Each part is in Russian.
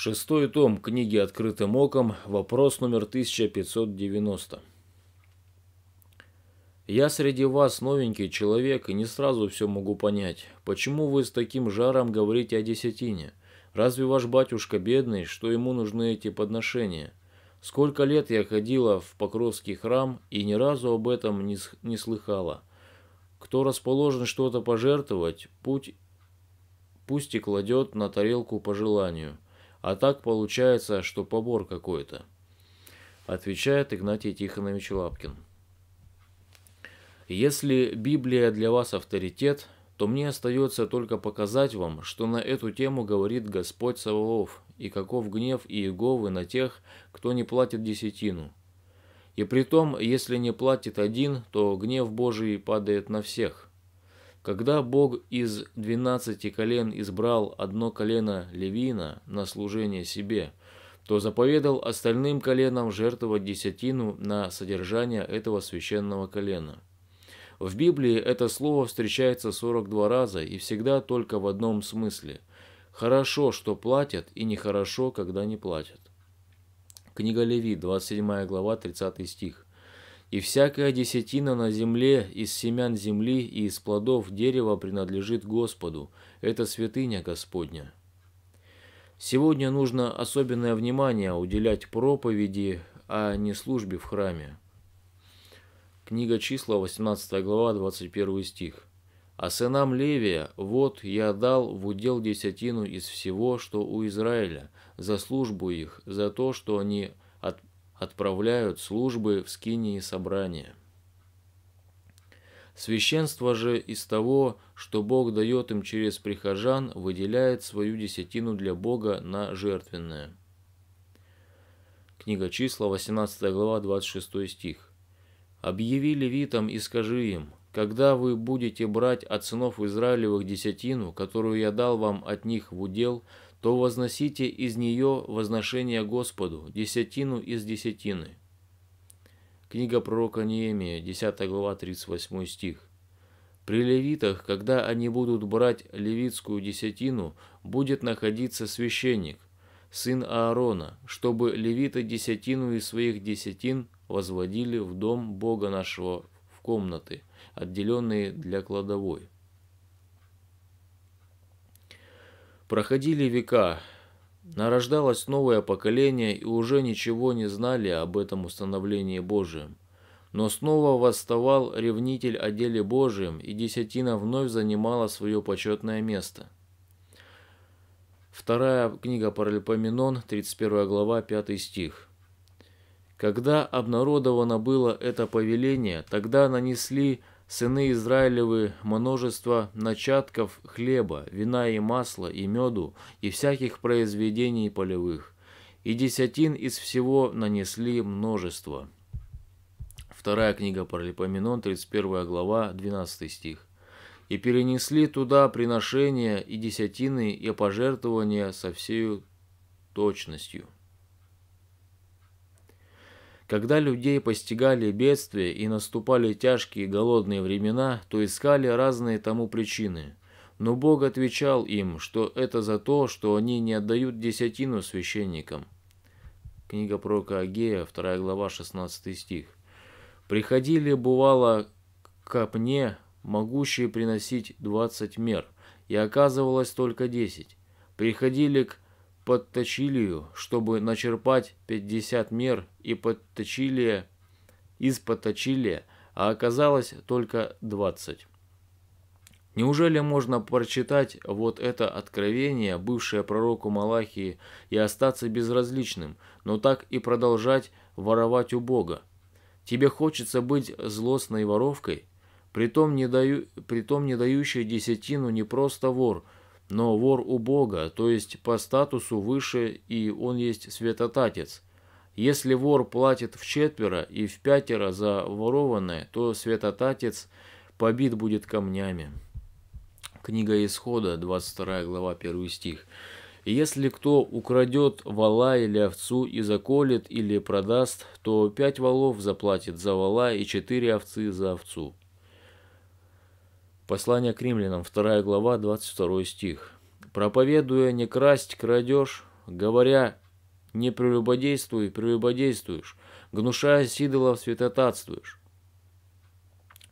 Шестой том книги «Открытым оком», вопрос номер 1590. Я среди вас новенький человек и не сразу все могу понять. Почему вы с таким жаром говорите о десятине? Разве ваш батюшка бедный, что ему нужны эти подношения? Сколько лет я ходила в Покровский храм и ни разу об этом не, не слыхала. Кто расположен что-то пожертвовать, путь, пусть и кладет на тарелку по желанию. А так получается, что побор какой-то, отвечает Игнатий Тихонович Лапкин. Если Библия для вас авторитет, то мне остается только показать вам, что на эту тему говорит Господь Саваоф, и каков гнев Иеговы на тех, кто не платит десятину. И притом, если не платит один, то гнев Божий падает на всех. Когда Бог из двенадцати колен избрал одно колено Левина на служение себе, то заповедал остальным коленам жертвовать десятину на содержание этого священного колена. В Библии это слово встречается 42 раза и всегда только в одном смысле. Хорошо, что платят, и нехорошо, когда не платят. Книга Леви, 27 глава, 30 стих и всякая десятина на земле из семян земли и из плодов дерева принадлежит Господу. Это святыня Господня. Сегодня нужно особенное внимание уделять проповеди, а не службе в храме. Книга числа, 18 глава, 21 стих. «А сынам Левия, вот я дал в удел десятину из всего, что у Израиля, за службу их, за то, что они отправляют службы в скинии собрания. Священство же из того, что Бог дает им через прихожан, выделяет свою десятину для Бога на жертвенное. Книга числа, 18 глава, 26 стих. «Объяви левитам и скажи им, когда вы будете брать от сынов Израилевых десятину, которую я дал вам от них в удел, — то возносите из нее возношение Господу, десятину из десятины. Книга пророка Неемия, 10 глава, 38 стих. При левитах, когда они будут брать левитскую десятину, будет находиться священник, сын Аарона, чтобы левиты десятину из своих десятин возводили в дом Бога нашего в комнаты, отделенные для кладовой. Проходили века, нарождалось новое поколение и уже ничего не знали об этом установлении Божьем. Но снова восставал ревнитель о деле Божьем, и десятина вновь занимала свое почетное место. Вторая книга Паралипоменон, 31 глава, 5 стих. «Когда обнародовано было это повеление, тогда нанесли сыны Израилевы, множество начатков хлеба, вина и масла, и меду, и всяких произведений полевых. И десятин из всего нанесли множество». Вторая книга Паралипоменон, 31 глава, 12 стих. «И перенесли туда приношения и десятины и пожертвования со всею точностью». Когда людей постигали бедствия и наступали тяжкие голодные времена, то искали разные тому причины. Но Бог отвечал им, что это за то, что они не отдают десятину священникам. Книга пророка Агея, 2 глава, 16 стих. «Приходили, бывало, к копне, могущие приносить 20 мер, и оказывалось только 10. Приходили к подточилию, чтобы начерпать 50 мер и подточили из подточили, а оказалось только 20. Неужели можно прочитать вот это откровение, бывшее пророку Малахии, и остаться безразличным, но так и продолжать воровать у Бога? Тебе хочется быть злостной воровкой? Притом не, даю, притом не дающий десятину не просто вор – но вор у Бога, то есть по статусу выше, и он есть святотатец. Если вор платит в четверо и в пятеро за ворованное, то святотатец побит будет камнями. Книга Исхода, 22 глава, 1 стих. «Если кто украдет вала или овцу и заколет или продаст, то пять валов заплатит за вала и четыре овцы за овцу». Послание к римлянам, 2 глава, 22 стих. «Проповедуя не красть, крадешь, говоря не прелюбодействуй, прелюбодействуешь, гнушаясь идолов, святотатствуешь».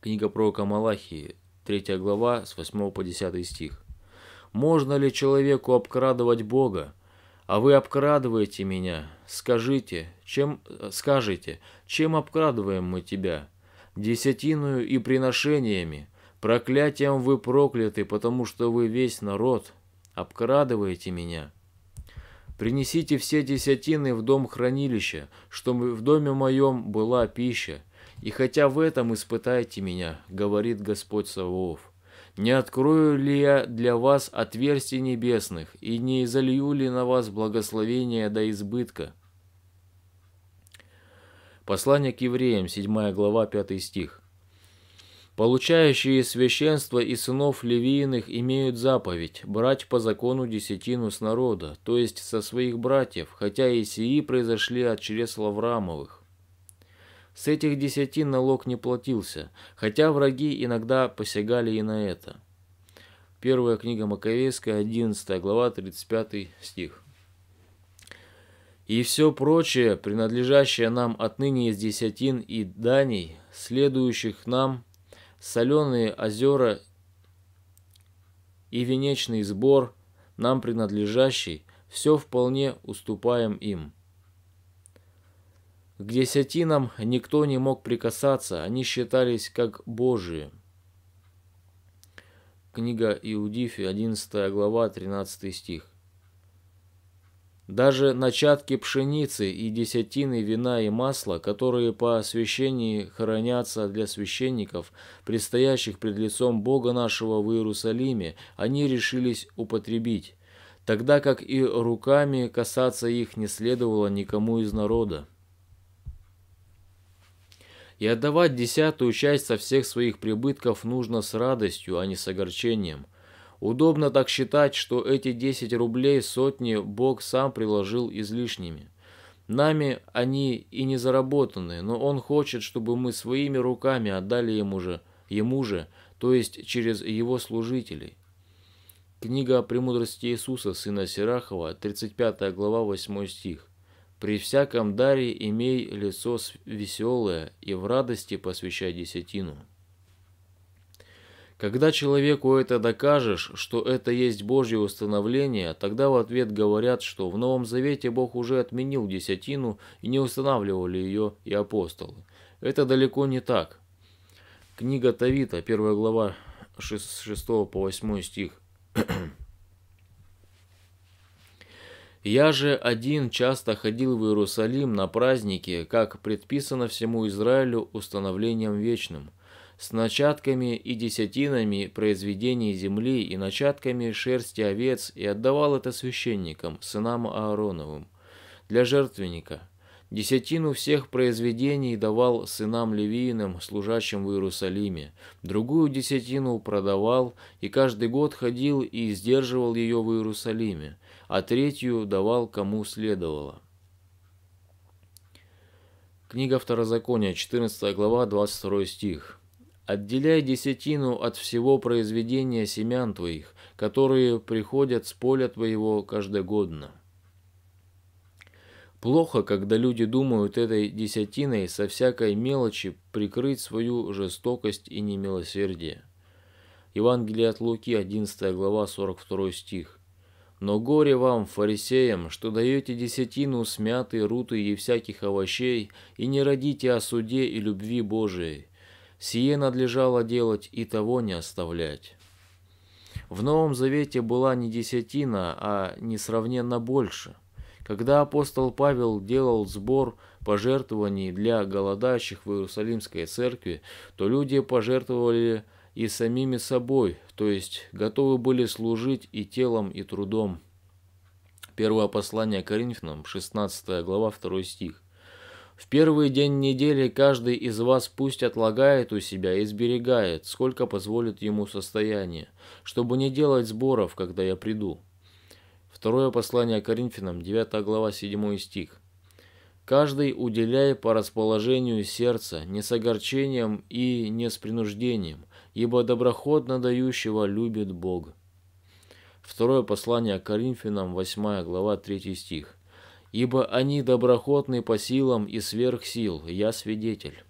Книга пророка Малахии, 3 глава, с 8 по 10 стих. «Можно ли человеку обкрадывать Бога? А вы обкрадываете меня. Скажите, чем, скажите, чем обкрадываем мы тебя? Десятиную и приношениями, Проклятием вы прокляты, потому что вы весь народ, обкрадываете меня. Принесите все десятины в дом хранилища, чтобы в доме моем была пища. И хотя в этом испытайте меня, говорит Господь Саваоф. Не открою ли я для вас отверстий небесных, и не изолью ли на вас благословения до избытка? Послание к евреям, 7 глава, 5 стих. Получающие священство и сынов левиных имеют заповедь брать по закону десятину с народа, то есть со своих братьев, хотя и сии произошли от чресл Авраамовых. С этих десятин налог не платился, хотя враги иногда посягали и на это. Первая книга Маковейская, 11 глава, 35 стих. И все прочее, принадлежащее нам отныне из десятин и даней следующих нам – соленые озера и венечный сбор, нам принадлежащий, все вполне уступаем им. К десятинам никто не мог прикасаться, они считались как божии. Книга Иудифи, 11 глава, 13 стих. Даже начатки пшеницы и десятины вина и масла, которые по освящении хранятся для священников, предстоящих пред лицом Бога нашего в Иерусалиме, они решились употребить, тогда как и руками касаться их не следовало никому из народа. И отдавать десятую часть со всех своих прибытков нужно с радостью, а не с огорчением – Удобно так считать, что эти 10 рублей сотни Бог сам приложил излишними. Нами они и не заработаны, но Он хочет, чтобы мы своими руками отдали Ему же, ему же то есть через Его служителей. Книга о премудрости Иисуса, сына Сирахова, 35 глава, 8 стих. «При всяком даре имей лицо веселое и в радости посвящай десятину». Когда человеку это докажешь, что это есть Божье установление, тогда в ответ говорят, что в Новом Завете Бог уже отменил десятину и не устанавливали ее и апостолы. Это далеко не так. Книга Тавита, 1 глава 6, 6 по 8 стих. «Я же один часто ходил в Иерусалим на праздники, как предписано всему Израилю установлением вечным» с начатками и десятинами произведений земли и начатками шерсти овец и отдавал это священникам, сынам Аароновым, для жертвенника. Десятину всех произведений давал сынам Левииным, служащим в Иерусалиме. Другую десятину продавал и каждый год ходил и сдерживал ее в Иерусалиме, а третью давал кому следовало. Книга Второзакония, 14 глава, 22 стих. Отделяй десятину от всего произведения семян твоих, которые приходят с поля твоего каждогодно. Плохо, когда люди думают этой десятиной со всякой мелочи прикрыть свою жестокость и немилосердие. Евангелие от Луки, 11 глава, 42 стих. «Но горе вам, фарисеям, что даете десятину смяты, руты и всяких овощей, и не родите о суде и любви Божией, Сие надлежало делать и того не оставлять. В Новом Завете была не десятина, а несравненно больше. Когда апостол Павел делал сбор пожертвований для голодающих в Иерусалимской церкви, то люди пожертвовали и самими собой, то есть готовы были служить и телом, и трудом. Первое послание Коринфянам, 16 глава, 2 стих. В первый день недели каждый из вас пусть отлагает у себя и сберегает, сколько позволит ему состояние, чтобы не делать сборов, когда я приду. Второе послание Коринфянам, 9 глава, 7 стих. Каждый уделяй по расположению сердца, не с огорчением и не с принуждением, ибо доброходно дающего любит Бог. Второе послание Коринфянам, 8 глава, 3 стих ибо они доброхотны по силам и сверх сил, я свидетель.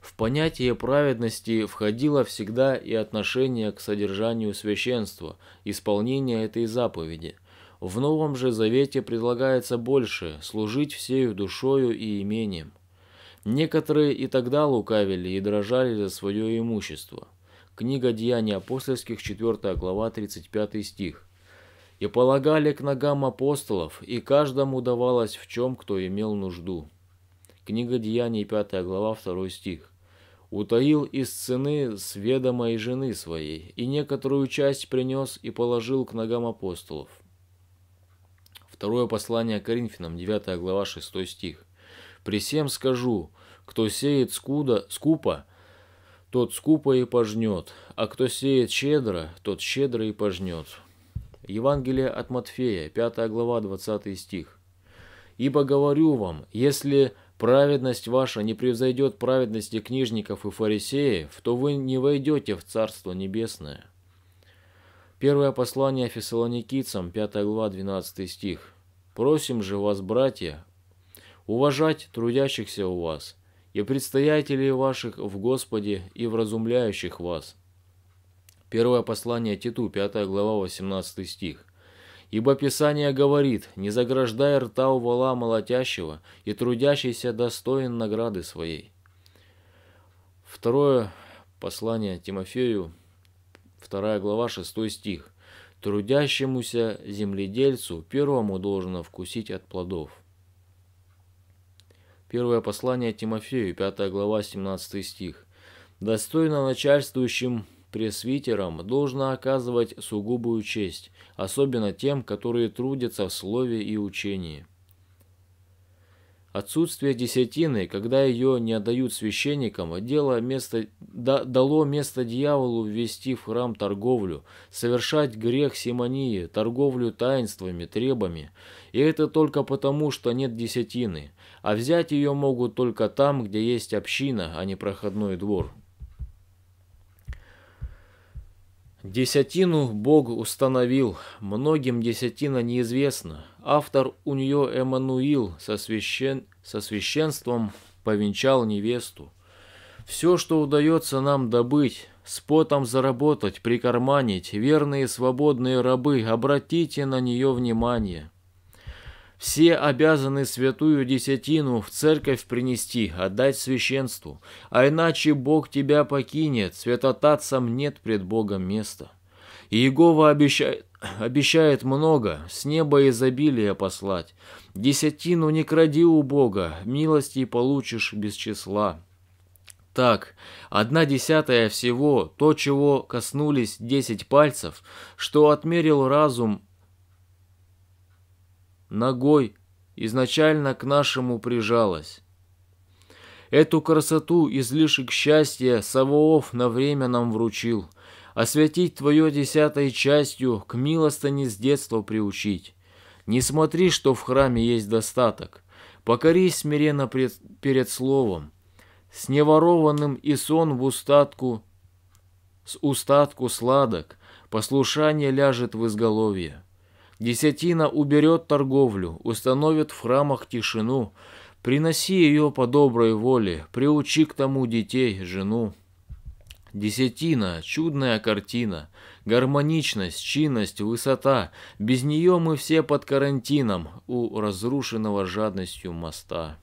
В понятие праведности входило всегда и отношение к содержанию священства, исполнение этой заповеди. В Новом же Завете предлагается больше – служить всею душою и имением. Некоторые и тогда лукавили и дрожали за свое имущество. Книга Деяний апостольских, 4 глава, 35 стих – и полагали к ногам апостолов, и каждому давалось в чем, кто имел нужду. Книга Деяний, 5 глава, 2 стих. «Утаил из цены с жены своей, и некоторую часть принес и положил к ногам апостолов». Второе послание Коринфянам, 9 глава, 6 стих. «При всем скажу, кто сеет скуда, скупо, тот скупо и пожнет, а кто сеет щедро, тот щедро и пожнет». Евангелие от Матфея, 5 глава, 20 стих. «Ибо говорю вам, если праведность ваша не превзойдет праведности книжников и фарисеев, то вы не войдете в Царство Небесное». Первое послание Фессалоникийцам, 5 глава, 12 стих. «Просим же вас, братья, уважать трудящихся у вас, и предстоятелей ваших в Господе и вразумляющих вас, Первое послание Титу, 5 глава, 18 стих. «Ибо Писание говорит, не заграждай рта у вала молотящего, и трудящийся достоин награды своей». Второе послание Тимофею, 2 глава, 6 стих. «Трудящемуся земледельцу первому должно вкусить от плодов». Первое послание Тимофею, 5 глава, 17 стих. «Достойно начальствующим пресвитерам должно оказывать сугубую честь, особенно тем, которые трудятся в слове и учении. Отсутствие десятины, когда ее не отдают священникам, дело место, да, дало место дьяволу ввести в храм торговлю, совершать грех симонии, торговлю таинствами, требами. И это только потому, что нет десятины, а взять ее могут только там, где есть община, а не проходной двор. Десятину Бог установил, многим десятина неизвестна. Автор у нее Эммануил со, священ... со священством повенчал невесту. Все, что удается нам добыть, с потом заработать, прикарманить, верные свободные рабы, обратите на нее внимание. Все обязаны святую десятину в церковь принести, отдать священству, а иначе Бог тебя покинет, святотатцам нет пред Богом места. Иегова обещает, обещает много, с неба изобилие послать. Десятину не кради у Бога, милости получишь без числа. Так, одна десятая всего, то, чего коснулись десять пальцев, что отмерил разум ногой изначально к нашему прижалась. Эту красоту излишек счастья Саваоф на время нам вручил, освятить твое десятой частью, к милостыне с детства приучить. Не смотри, что в храме есть достаток, покорись смиренно пред, перед словом, с неворованным и сон в устатку, с устатку сладок, послушание ляжет в изголовье. Десятина уберет торговлю, установит в храмах тишину. Приноси ее по доброй воле, приучи к тому детей, жену. Десятина, чудная картина, гармоничность, чинность, высота. Без нее мы все под карантином у разрушенного жадностью моста.